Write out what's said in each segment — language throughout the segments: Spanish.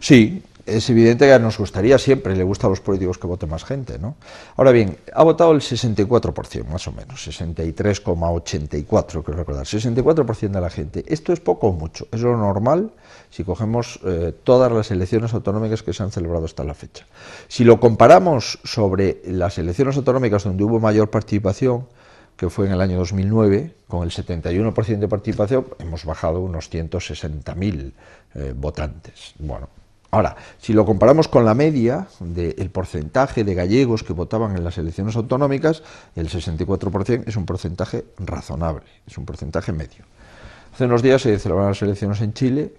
Sí, es evidente que nos gustaría siempre, le gusta a los políticos que vote más gente, ¿no? Ahora bien, ha votado el 64%, más o menos, 63,84, creo recordar, 64% de la gente. Esto es poco o mucho, es lo normal si cogemos eh, todas las elecciones autonómicas que se han celebrado hasta la fecha. Si lo comparamos sobre las elecciones autonómicas donde hubo mayor participación, que fue en el año 2009, con el 71% de participación, hemos bajado unos 160.000 eh, votantes. Bueno, Ahora, si lo comparamos con la media del porcentaje de gallegos que votaban en las elecciones autonómicas, el 64% es un porcentaje razonable, es un porcentaje medio. Hace unos días se celebraron las elecciones en Chile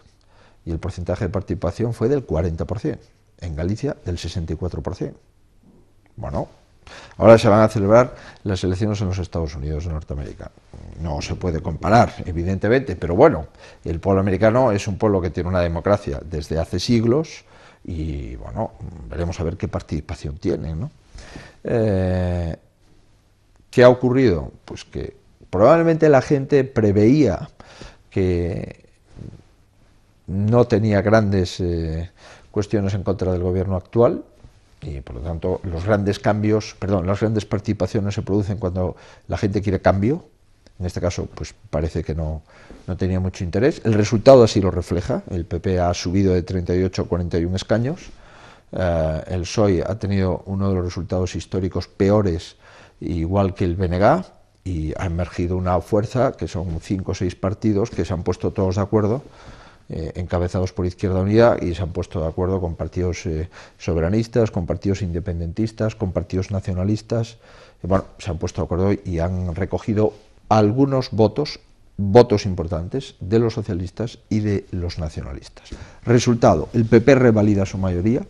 y el porcentaje de participación fue del 40%, en Galicia del 64%. Bueno, Ahora se van a celebrar las elecciones en los Estados Unidos de Norteamérica. No se puede comparar, evidentemente, pero bueno, el pueblo americano es un pueblo que tiene una democracia desde hace siglos y bueno, veremos a ver qué participación tienen. ¿no? Eh, ¿Qué ha ocurrido? Pues que probablemente la gente preveía que no tenía grandes eh, cuestiones en contra del gobierno actual y por lo tanto los grandes cambios, perdón, las grandes participaciones se producen cuando la gente quiere cambio. En este caso, pues parece que no, no tenía mucho interés. El resultado así lo refleja. El PP ha subido de 38 a 41 escaños. Eh, el PSOE ha tenido uno de los resultados históricos peores, igual que el BNG, y ha emergido una fuerza que son cinco o seis partidos que se han puesto todos de acuerdo eh, encabezados por Izquierda Unida y se han puesto de acuerdo con partidos eh, soberanistas, con partidos independentistas, con partidos nacionalistas. Eh, bueno, se han puesto de acuerdo y han recogido algunos votos, votos importantes de los socialistas y de los nacionalistas. Resultado, el PP revalida su mayoría,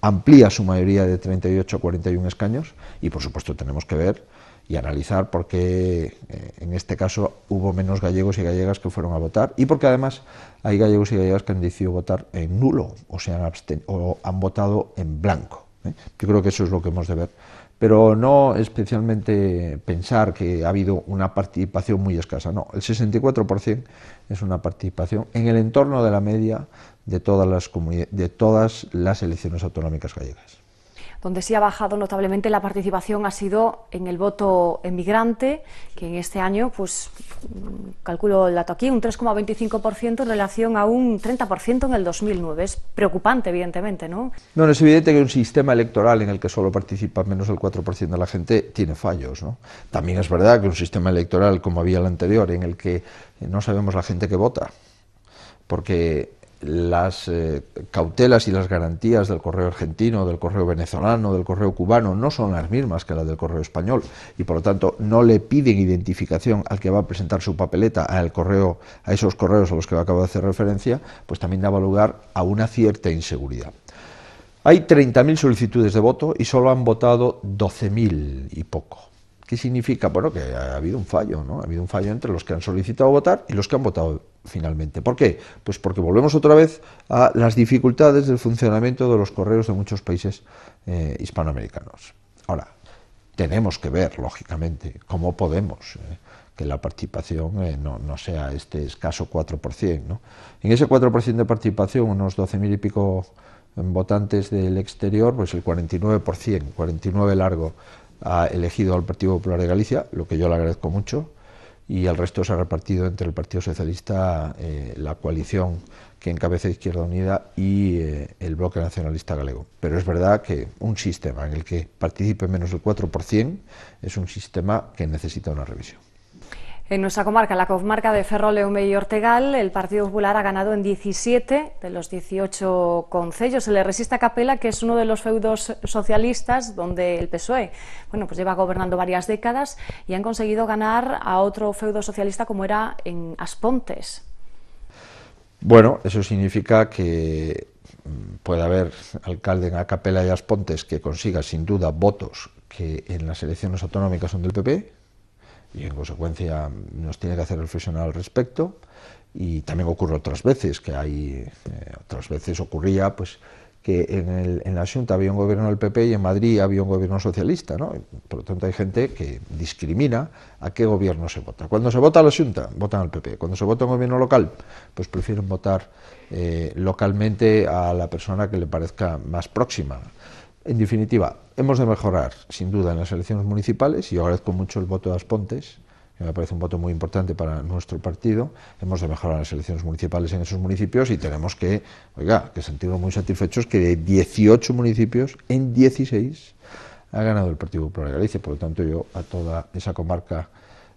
amplía su mayoría de 38 a 41 escaños y por supuesto tenemos que ver y analizar por qué eh, en este caso hubo menos gallegos y gallegas que fueron a votar y porque además hay gallegos y gallegas que han decidido votar en nulo o, se han, o han votado en blanco. ¿eh? Yo creo que eso es lo que hemos de ver. Pero no especialmente pensar que ha habido una participación muy escasa. No, el 64% es una participación en el entorno de la media de todas las, de todas las elecciones autonómicas gallegas. Donde sí ha bajado notablemente la participación ha sido en el voto emigrante, que en este año, pues calculo el dato aquí, un 3,25% en relación a un 30% en el 2009. Es preocupante, evidentemente, ¿no? No, es evidente que un sistema electoral en el que solo participa menos del 4% de la gente tiene fallos, ¿no? También es verdad que un sistema electoral como había el anterior, en el que no sabemos la gente que vota, porque las eh, cautelas y las garantías del correo argentino, del correo venezolano, del correo cubano no son las mismas que las del correo español y por lo tanto no le piden identificación al que va a presentar su papeleta al correo a esos correos a los que acabo de hacer referencia, pues también daba lugar a una cierta inseguridad. Hay 30.000 solicitudes de voto y solo han votado 12.000 y poco. ¿Qué significa? Bueno, que ha habido un fallo, ¿no? Ha habido un fallo entre los que han solicitado votar y los que han votado finalmente. ¿Por qué? Pues porque volvemos otra vez a las dificultades del funcionamiento de los correos de muchos países eh, hispanoamericanos. Ahora, tenemos que ver, lógicamente, cómo podemos eh, que la participación eh, no, no, sea este escaso 4%. ¿no? En ese 4% de participación, unos 12.000 y pico votantes del exterior, pues el 49%, 49 largo ha elegido al Partido Popular de Galicia, lo que yo le agradezco mucho, y al resto se ha repartido entre el Partido Socialista, eh, la coalición que encabeza Izquierda Unida y eh, el bloque nacionalista galego. Pero es verdad que un sistema en el que participe menos del 4% es un sistema que necesita una revisión. En nuestra comarca, la comarca de Ferro, Leume y Ortegal, el Partido Popular ha ganado en 17 de los 18 concellos. Se le resiste a Capela, que es uno de los feudos socialistas donde el PSOE bueno, pues lleva gobernando varias décadas y han conseguido ganar a otro feudo socialista como era en Aspontes. Bueno, eso significa que mm, puede haber alcalde en Acapela y Aspontes que consiga sin duda votos que en las elecciones autonómicas son del PP, y en consecuencia nos tiene que hacer reflexionar al respecto y también ocurre otras veces que hay eh, otras veces ocurría pues que en, la Junta había un gobierno del PP y en Madrid había un gobierno socialista, ¿no? Por lo tanto hay gente que discrimina a qué gobierno se vota. Cuando se vota a la Junta, votan al PP. Cuando se vota un gobierno local, pues prefieren votar eh, localmente a la persona que le parezca más próxima. En definitiva, hemos de mejorar, sin duda, en las elecciones municipales, y yo agradezco mucho el voto de Aspontes, que me parece un voto muy importante para nuestro partido. Hemos de mejorar las elecciones municipales en esos municipios y tenemos que, oiga, que sentirnos muy satisfechos que de 18 municipios, en 16 ha ganado el Partido Popular Galicia. Por lo tanto, yo a toda esa comarca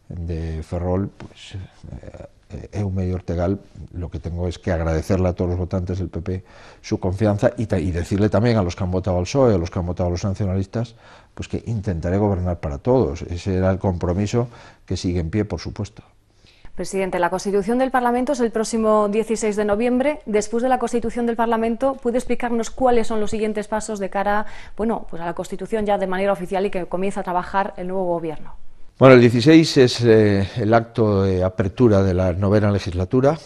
de Ferrol, pues. Eh, Eume y Ortegal, lo que tengo es que agradecerle a todos los votantes del PP su confianza y, decirle también a los que han votado al PSOE, a los que han votado a los nacionalistas, pues que intentaré gobernar para todos. Ese era el compromiso que sigue en pie, por supuesto. Presidente, la constitución del Parlamento es el próximo 16 de noviembre. Después de la constitución del Parlamento, ¿puede explicarnos cuáles son los siguientes pasos de cara bueno, pues a la constitución ya de manera oficial y que comienza a trabajar el nuevo gobierno? Bueno, el 16 es eh, el acto de apertura de la novena legislatura,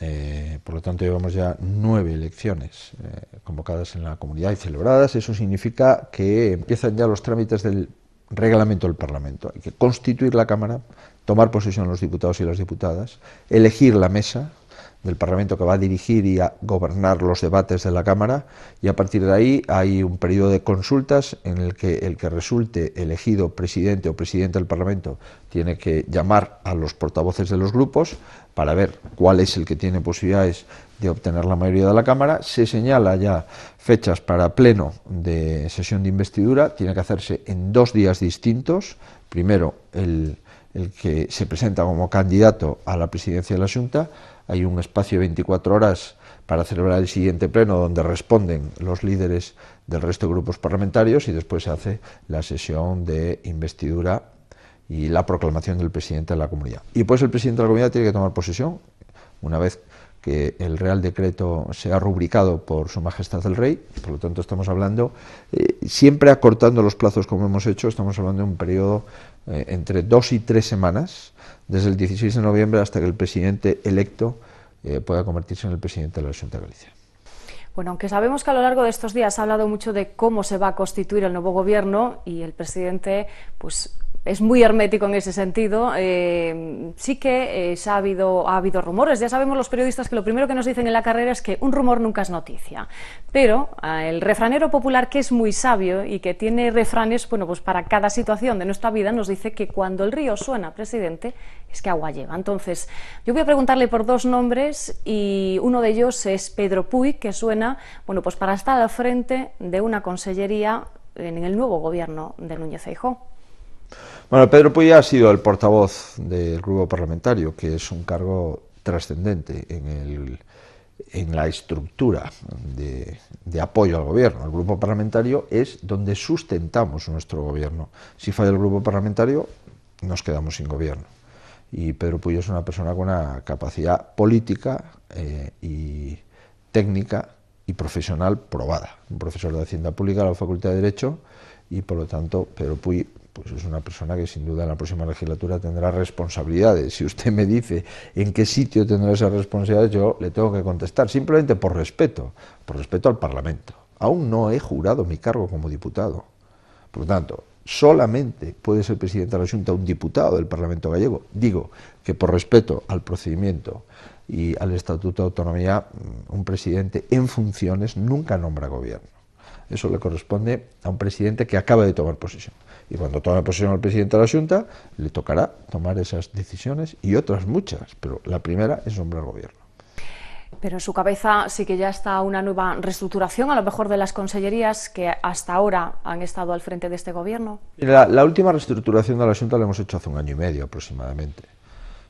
eh, por lo tanto llevamos ya nueve elecciones eh, convocadas en la comunidad y celebradas. Eso significa que empiezan ya los trámites del reglamento del Parlamento. Hay que constituir la Cámara, tomar posesión los diputados y las diputadas, elegir la mesa, del Parlamento que va a dirigir y a gobernar los debates de la Cámara y a partir de ahí hay un periodo de consultas en el que el que resulte elegido presidente o presidente del Parlamento tiene que llamar a los portavoces de los grupos para ver cuál es el que tiene posibilidades de obtener la mayoría de la Cámara. Se señala ya fechas para pleno de sesión de investidura. Tiene que hacerse en dos días distintos. Primero el, el que se presenta como candidato a la presidencia de la Junta hay un espacio de 24 horas para celebrar el siguiente pleno donde responden los líderes del resto de grupos parlamentarios y después se hace la sesión de investidura y la proclamación del presidente de la comunidad. Y pues el presidente de la comunidad tiene que tomar posesión una vez que el Real Decreto sea rubricado por Su Majestad el Rey, por lo tanto estamos hablando, eh, siempre acortando los plazos como hemos hecho, estamos hablando de un periodo eh, entre dos y tres semanas, desde el 16 de noviembre hasta que el presidente electo eh, pueda convertirse en el presidente de la versión de Galicia. Bueno, aunque sabemos que a lo largo de estos días ha hablado mucho de cómo se va a constituir el nuevo gobierno y el presidente pues es muy hermético en ese sentido. Eh, sí que eh, ha, habido, ha habido rumores. Ya sabemos los periodistas que lo primero que nos dicen en la carrera es que un rumor nunca es noticia. Pero ah, el refranero popular, que es muy sabio y que tiene refranes bueno, pues para cada situación de nuestra vida, nos dice que cuando el río suena, presidente, es que agua lleva. Entonces, yo voy a preguntarle por dos nombres y uno de ellos es Pedro Puy, que suena bueno, pues para estar al frente de una consellería en el nuevo gobierno de Núñez Feijóo. Bueno, Pedro Puy ha sido el portavoz del grupo parlamentario, que es un cargo trascendente en, en la estructura de, apoyo al gobierno. El grupo parlamentario es donde sustentamos nuestro gobierno. Si falla el grupo parlamentario, nos quedamos sin gobierno. Y Pedro Puy es una persona con una capacidad política eh, y técnica y profesional probada. Un profesor de Hacienda Pública de la Facultad de Derecho y, por lo tanto, Pedro Puy pues es una persona que sin duda en la próxima legislatura tendrá responsabilidades. Si usted me dice en qué sitio tendrá esas responsabilidades, yo le tengo que contestar, simplemente por respeto, por respeto al Parlamento. Aún no he jurado mi cargo como diputado. Por lo tanto, solamente puede ser presidente de la Junta un diputado del Parlamento gallego. Digo que por respeto al procedimiento y al Estatuto de Autonomía, mm, un presidente en funciones nunca nombra gobierno. Eso le corresponde a un presidente que acaba de tomar posesión. Y cuando tome posesión el presidente de la Junta, le tocará tomar esas decisiones y otras muchas, pero la primera es nombrar gobierno. Pero en su cabeza sí que ya está una nueva reestructuración, a lo mejor de las consellerías que hasta ahora han estado al frente de este gobierno. La, última reestructuración de la Junta la hemos hecho hace un año y medio aproximadamente.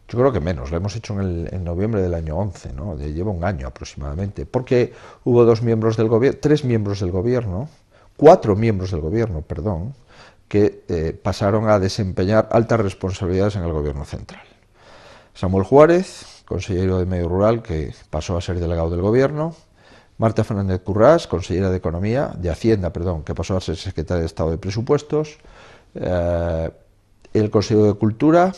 Yo creo que menos, la hemos hecho en, noviembre del año 11, ¿no? lleva un año aproximadamente, porque hubo dos miembros del gobierno, tres miembros del gobierno, cuatro miembros del gobierno, perdón, que eh, pasaron a desempeñar altas responsabilidades en el gobierno central. Samuel Juárez, consejero de Medio Rural, que pasó a ser delegado del gobierno, Marta Fernández Currás, consejera de Economía, de Hacienda, perdón, que pasó a ser secretaria de Estado de Presupuestos, eh, el consejero de Cultura,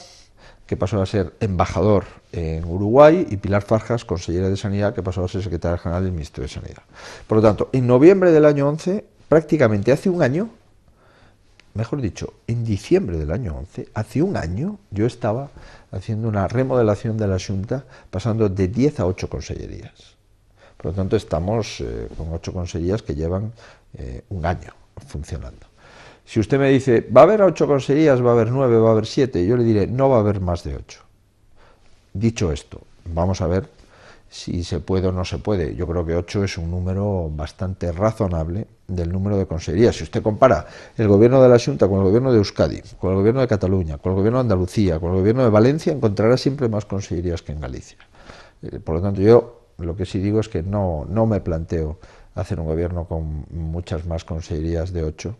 que pasó a ser embajador en Uruguay, y Pilar Farjas, consejera de Sanidad, que pasó a ser secretaria general del Ministerio de Sanidad. Por lo tanto, en noviembre del año 11, prácticamente hace un año, mejor dicho, en diciembre del año 11, hace un año, yo estaba haciendo una remodelación de la Junta pasando de 10 a 8 consellerías. Por lo tanto, estamos eh, con 8 consellerías que llevan eh, un año funcionando. Si usted me dice, ¿va a haber 8 consellerías, va a haber 9, va a haber 7? Yo le diré, no va a haber más de 8. Dicho esto, vamos a ver si se puede o no se puede. Yo creo que 8 es un número bastante razonable del número de consejerías. Si usted compara el gobierno de la Junta con el gobierno de Euskadi, con el gobierno de Cataluña, con el gobierno de Andalucía, con el gobierno de Valencia, encontrará siempre más consejerías que en Galicia. Eh, por lo tanto, yo lo que sí digo es que no, no me planteo hacer un gobierno con muchas más consejerías de ocho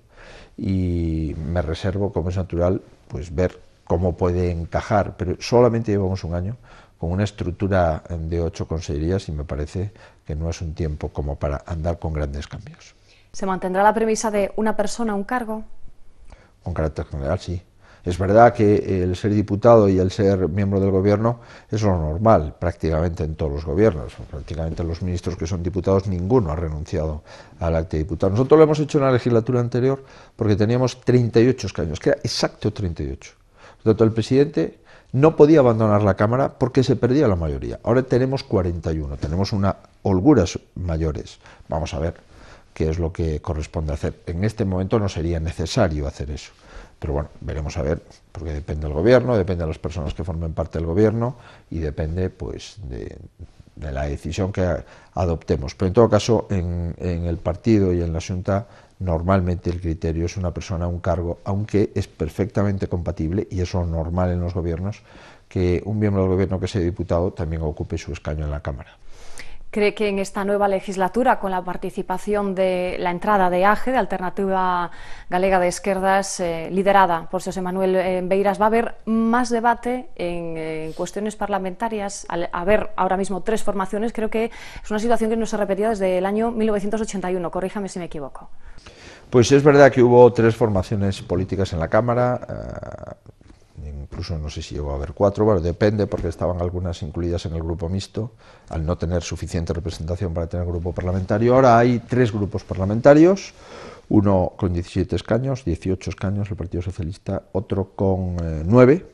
y me reservo, como es natural, pues ver cómo puede encajar, pero solamente llevamos un año con una estructura de ocho consejerías y me parece que no es un tiempo como para andar con grandes cambios. ¿Se mantendrá la premisa de una persona, un cargo? Con carácter general, sí. Es verdad que el ser diputado y el ser miembro del gobierno es lo normal prácticamente en todos los gobiernos. Prácticamente los ministros que son diputados, ninguno ha renunciado al acto de diputado. Nosotros lo hemos hecho en la legislatura anterior porque teníamos 38 escaños, que era exacto 38. Por lo tanto, el presidente no podía abandonar la Cámara porque se perdía la mayoría. Ahora tenemos 41, tenemos una holguras mayores. Vamos a ver, que es lo que corresponde hacer. En este momento no sería necesario hacer eso. Pero bueno, veremos a ver, porque depende del gobierno, depende de las personas que formen parte del gobierno y depende pues de, la decisión que adoptemos. Pero en todo caso, en, en, el partido y en la Junta, normalmente el criterio es una persona, un cargo, aunque es perfectamente compatible, y eso es normal en los gobiernos, que un miembro del gobierno que sea diputado también ocupe su escaño en la Cámara. ¿Cree que en esta nueva legislatura, con la participación de la entrada de AGE, de Alternativa Galega de Izquierdas, eh, liderada por José Manuel eh, Beiras, va a haber más debate en, cuestiones parlamentarias? Al haber ahora mismo tres formaciones, creo que es una situación que no se ha repetía desde el año 1981. Corríjame si me equivoco. Pues es verdad que hubo tres formaciones políticas en la Cámara. Eh, incluso no sé si llegó a haber cuatro, bueno, depende porque estaban algunas incluidas en el grupo mixto, al no tener suficiente representación para tener grupo parlamentario. Ahora hay tres grupos parlamentarios, uno con 17 escaños, 18 escaños el Partido Socialista, otro con eh, nueve, 9,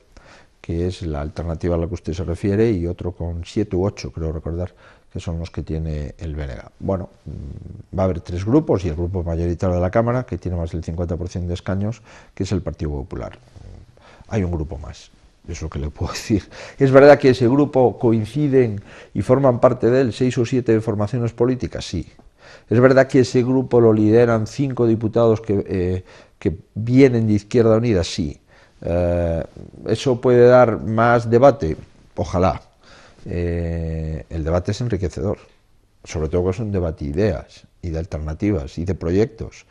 que es la alternativa a la que usted se refiere, y otro con 7 u 8, creo recordar, que son los que tiene el BNG. Bueno, mm, va a haber tres grupos y el grupo mayoritario de la Cámara, que tiene más del 50% de escaños, que es el Partido Popular hay un grupo más. Es lo que le puedo decir. Es verdad que ese grupo coinciden y forman parte de él seis o siete formaciones políticas, sí. Es verdad que ese grupo lo lideran cinco diputados que, eh, que vienen de Izquierda Unida, sí. Eh, ¿Eso puede dar más debate? Ojalá. Eh, el debate es enriquecedor, sobre todo que es un debate de ideas y de alternativas y de proyectos.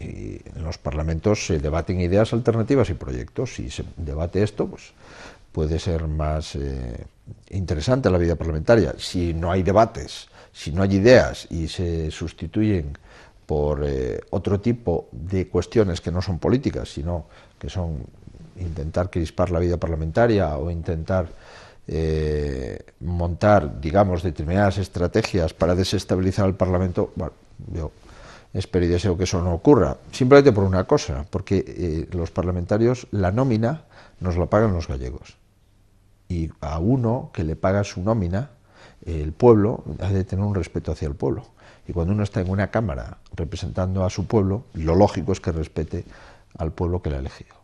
Y en los parlamentos se debaten ideas alternativas y proyectos. Si se debate esto, pues puede ser más eh, interesante la vida parlamentaria. Si no hay debates, si no hay ideas y se sustituyen por eh, otro tipo de cuestiones que no son políticas, sino que son intentar crispar la vida parlamentaria o intentar eh, montar, digamos, determinadas estrategias para desestabilizar el Parlamento, bueno, yo espero y deseo que eso no ocurra, simplemente por una cosa, porque eh, los parlamentarios, la nómina nos la pagan los gallegos. Y a uno que le paga su nómina, el pueblo ha de tener un respeto hacia el pueblo. Y cuando uno está en una Cámara representando a su pueblo, lo lógico es que respete al pueblo que le ha elegido.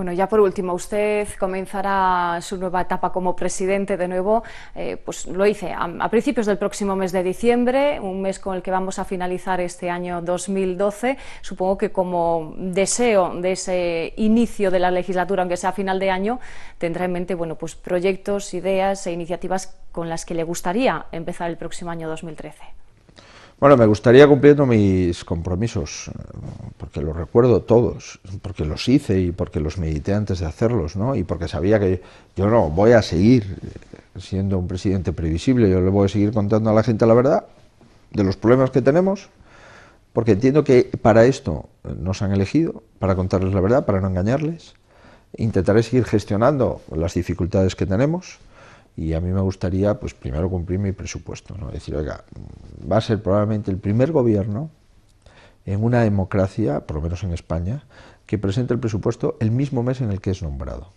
Bueno, ya por último, usted comenzará su nueva etapa como presidente de nuevo, eh, pues lo hice a, principios del próximo mes de diciembre, un mes con el que vamos a finalizar este año 2012. Supongo que como deseo de ese inicio de la legislatura, aunque sea a final de año, tendrá en mente bueno, pues proyectos, ideas e iniciativas con las que le gustaría empezar el próximo año 2013. Bueno, me gustaría cumpliendo mis compromisos, porque los recuerdo todos, porque los hice y porque los medité antes de hacerlos, ¿no? Y porque sabía que yo no voy a seguir siendo un presidente previsible, yo le voy a seguir contando a la gente la verdad de los problemas que tenemos, porque entiendo que para esto nos han elegido, para contarles la verdad, para no engañarles. Intentaré seguir gestionando las dificultades que tenemos y a mí me gustaría, pues primero cumplir mi presupuesto, ¿no? Decir, oiga, va a ser probablemente el primer gobierno en una democracia, por lo menos en España, que presente el presupuesto el mismo mes en el que es nombrado.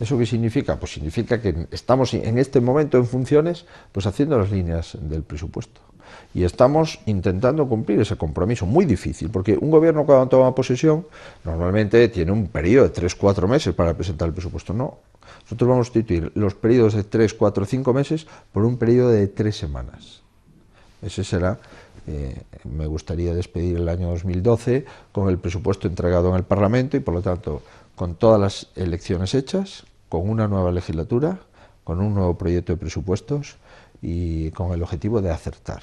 ¿Eso qué significa? Pues significa que estamos en este momento en funciones, pues haciendo las líneas del presupuesto. Y estamos intentando cumplir ese compromiso, muy difícil, porque un gobierno cuando toma posesión normalmente tiene un periodo de 3-4 meses para presentar el presupuesto. No, nosotros vamos a sustituir los periodos de 3, 4, 5 meses por un periodo de 3 semanas. Ese será eh, me gustaría despedir el año 2012 con el presupuesto entregado en el Parlamento y, por lo tanto, con todas las elecciones hechas, con una nueva legislatura, con un nuevo proyecto de presupuestos y con el objetivo de acertar.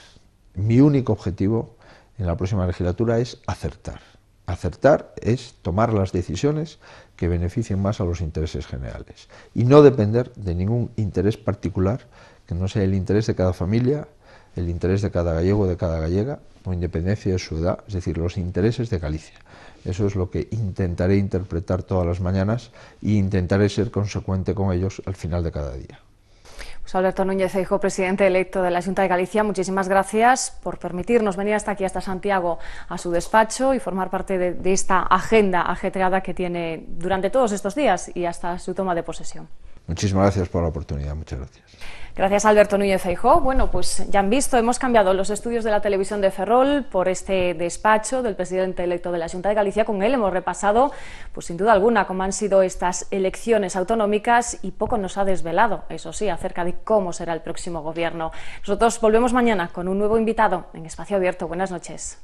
Mi único objetivo en la próxima legislatura es acertar. Acertar es tomar las decisiones que beneficien más a los intereses generales y no depender de ningún interés particular que no sea el interés de cada familia, el interés de cada gallego de cada gallega, o independencia de su edad, es decir, los intereses de Galicia. Eso es lo que intentaré interpretar todas las mañanas e intentaré ser consecuente con ellos al final de cada día. Pues Alberto Núñez hijo presidente electo de la Junta de Galicia, muchísimas gracias por permitirnos venir hasta aquí, hasta Santiago, a su despacho y formar parte de, de esta agenda ajetreada que tiene durante todos estos días y hasta su toma de posesión. Muchísimas gracias por la oportunidad, muchas gracias. Gracias, Alberto Núñez Feijó. Bueno, pues ya han visto, hemos cambiado los estudios de la televisión de Ferrol por este despacho del presidente electo de la Junta de Galicia. Con él hemos repasado, pues sin duda alguna, cómo han sido estas elecciones autonómicas y poco nos ha desvelado, eso sí, acerca de cómo será el próximo gobierno. Nosotros volvemos mañana con un nuevo invitado en Espacio Abierto. Buenas noches.